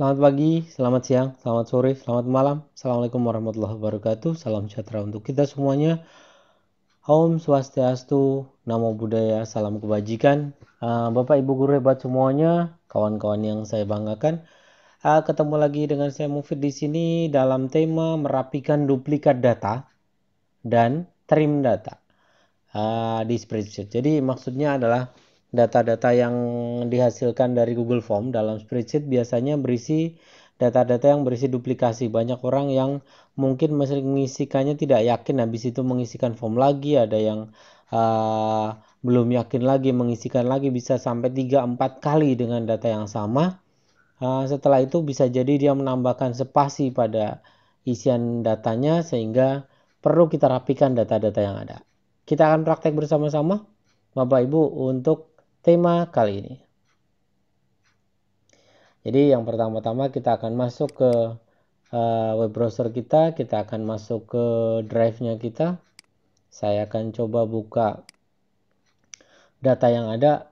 Selamat pagi, selamat siang, selamat sore, selamat malam. Assalamualaikum warahmatullahi wabarakatuh. Salam sejahtera untuk kita semuanya. Om Swastiastu, Namo Buddhaya, Salam Kebajikan. Ah, Bapak Ibu Guru hebat semuanya, kawan-kawan yang saya banggakan. Ah, ketemu lagi dengan saya Mufid di sini dalam tema merapikan duplikat data dan trim data ah, di spreadsheet. Jadi maksudnya adalah data-data yang dihasilkan dari Google Form dalam spreadsheet biasanya berisi data-data yang berisi duplikasi. Banyak orang yang mungkin mengisikannya tidak yakin habis itu mengisikan form lagi, ada yang uh, belum yakin lagi mengisikan lagi bisa sampai 3 4 kali dengan data yang sama. Uh, setelah itu bisa jadi dia menambahkan spasi pada isian datanya sehingga perlu kita rapikan data-data yang ada. Kita akan praktek bersama-sama Bapak Ibu untuk tema kali ini. Jadi yang pertama-tama kita akan masuk ke uh, web browser kita, kita akan masuk ke drive-nya kita. Saya akan coba buka data yang ada.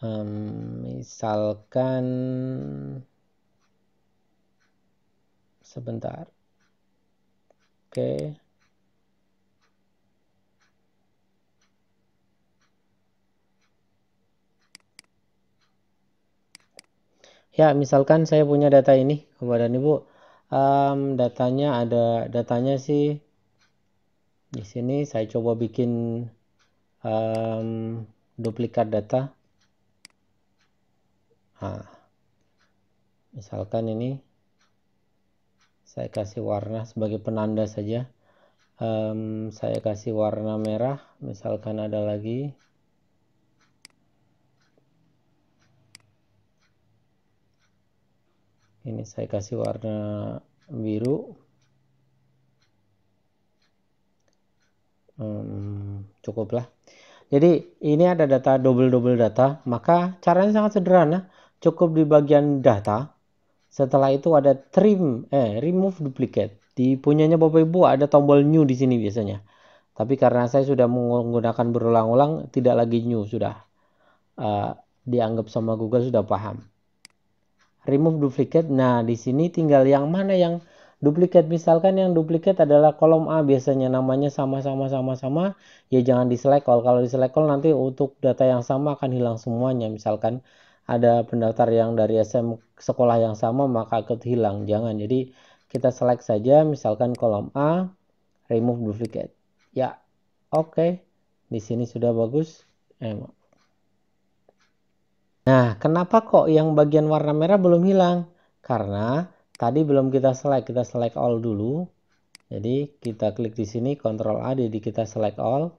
Um, misalkan sebentar. Oke. Okay. ya misalkan saya punya data ini Bapak dan Ibu um, datanya ada datanya sih di sini saya coba bikin um, duplikat data nah, misalkan ini saya kasih warna sebagai penanda saja um, saya kasih warna merah misalkan ada lagi ini saya kasih warna biru hmm, cukuplah jadi ini ada data double-double data maka caranya sangat sederhana cukup di bagian data setelah itu ada trim eh remove duplicate di punyanya bapak ibu ada tombol new di sini biasanya tapi karena saya sudah menggunakan berulang-ulang tidak lagi new sudah uh, dianggap sama Google sudah paham remove duplicate nah di sini tinggal yang mana yang duplicate. misalkan yang duplicate adalah kolom A biasanya namanya sama-sama sama-sama ya jangan di select all kalau di select all nanti untuk data yang sama akan hilang semuanya misalkan ada pendaftar yang dari SM sekolah yang sama maka akan hilang jangan jadi kita select saja misalkan kolom A remove duplicate ya oke okay. di sini sudah bagus emang Nah, kenapa kok yang bagian warna merah belum hilang? Karena tadi belum kita select, kita select all dulu. Jadi kita klik di sini Ctrl A jadi kita select all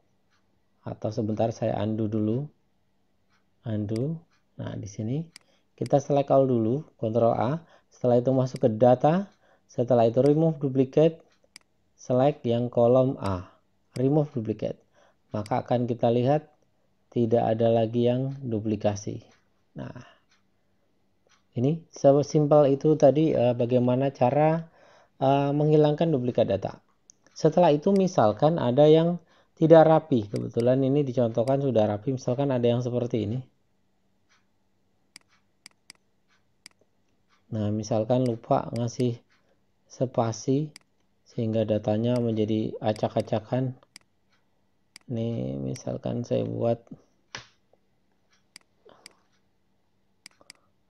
atau sebentar saya undo dulu. Undo. Nah, di sini kita select all dulu, Ctrl A. Setelah itu masuk ke data, setelah itu remove duplicate, select yang kolom A. Remove duplicate. Maka akan kita lihat tidak ada lagi yang duplikasi. Nah, ini sesimpel itu tadi uh, bagaimana cara uh, menghilangkan duplikat data. Setelah itu misalkan ada yang tidak rapi. Kebetulan ini dicontohkan sudah rapi. Misalkan ada yang seperti ini. Nah, misalkan lupa ngasih spasi sehingga datanya menjadi acak-acakan. Ini misalkan saya buat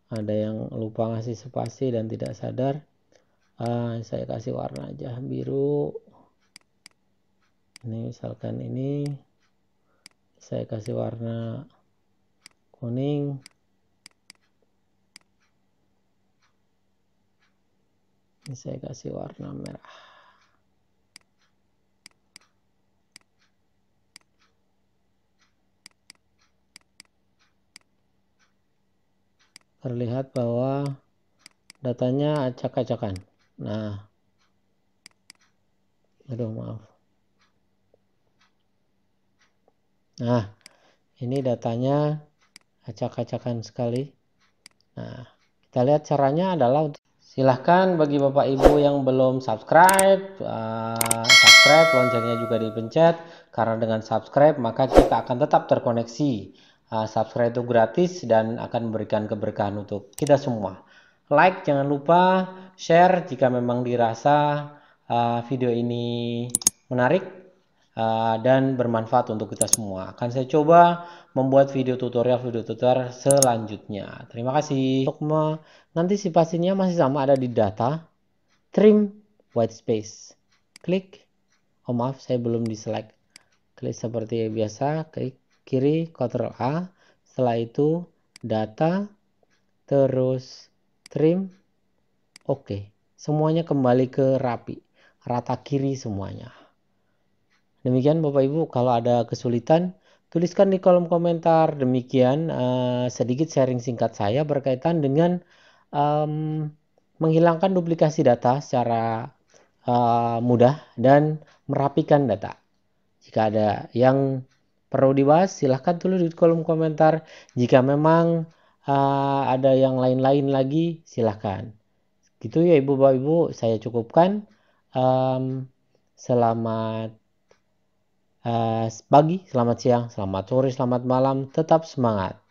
ada yang lupa ngasih spasi dan tidak sadar uh, saya kasih warna aja biru ini misalkan ini saya kasih warna kuning ini saya kasih warna merah terlihat bahwa datanya acak-acakan nah aduh maaf nah ini datanya acak-acakan sekali nah kita lihat caranya adalah silahkan bagi bapak ibu yang belum subscribe uh, subscribe loncengnya juga dipencet karena dengan subscribe maka kita akan tetap terkoneksi Ah, subscribe itu gratis dan akan memberikan keberkahan untuk kita semua like jangan lupa share jika memang dirasa ah, video ini menarik ah, dan bermanfaat untuk kita semua akan saya coba membuat video tutorial video tutorial selanjutnya terima kasih untuk mengantisipasinya masih sama ada di data trim white space klik oh maaf saya belum di select klik seperti biasa klik kiri Ctrl A setelah itu data terus trim oke semuanya kembali ke rapi rata kiri semuanya demikian Bapak Ibu kalau ada kesulitan tuliskan di kolom komentar demikian uh, sedikit sharing singkat saya berkaitan dengan um, menghilangkan duplikasi data secara uh, mudah dan merapikan data. Jika ada yang perlu dibahas silahkan tulis di kolom komentar jika memang uh, ada yang lain-lain lagi silahkan gitu ya ibu bapak ibu saya cukupkan um, selamat uh, pagi selamat siang selamat sore selamat malam tetap semangat